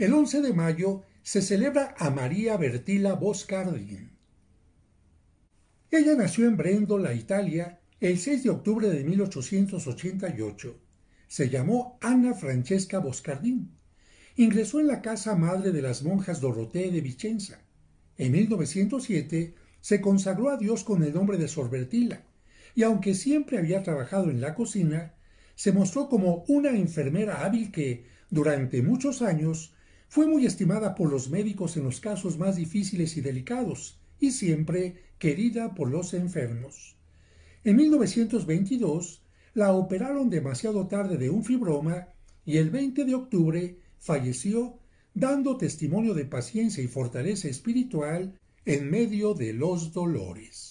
El 11 de mayo se celebra a María Bertila Boscardin. Ella nació en Brendola, Italia, el 6 de octubre de 1888. Se llamó Ana Francesca Boscardin. Ingresó en la casa madre de las monjas Dorotea de Vicenza. En 1907 se consagró a Dios con el nombre de Sorbertila, y aunque siempre había trabajado en la cocina, se mostró como una enfermera hábil que, durante muchos años, fue muy estimada por los médicos en los casos más difíciles y delicados, y siempre querida por los enfermos. En 1922 la operaron demasiado tarde de un fibroma y el 20 de octubre falleció dando testimonio de paciencia y fortaleza espiritual en medio de los dolores.